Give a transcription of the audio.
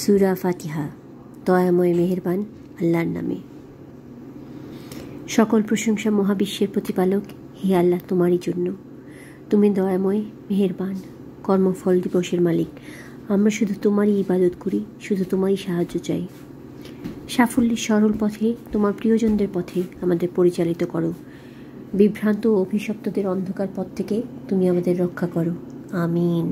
সুরা ফাতিহা দয়াময় মেহেরবান আল্লাহর নামে সকল প্রশংসা মহাবিশ্বের প্রতিপালক হে আল্লাহ তোমারই জন্য তুমি দয়াময় মেহেরবান কর্মফল দিবসের মালিক আমরা শুধু তোমারই ইবাদত করি শুধু তোমারই সাহায্য চাই সাফল্যের সরল পথে তোমার প্রিয়জনদের পথে আমাদের পরিচালিত করো বিভ্রান্ত অভিশপ্তদের অন্ধকার পথ থেকে তুমি আমাদের রক্ষা করো আমিন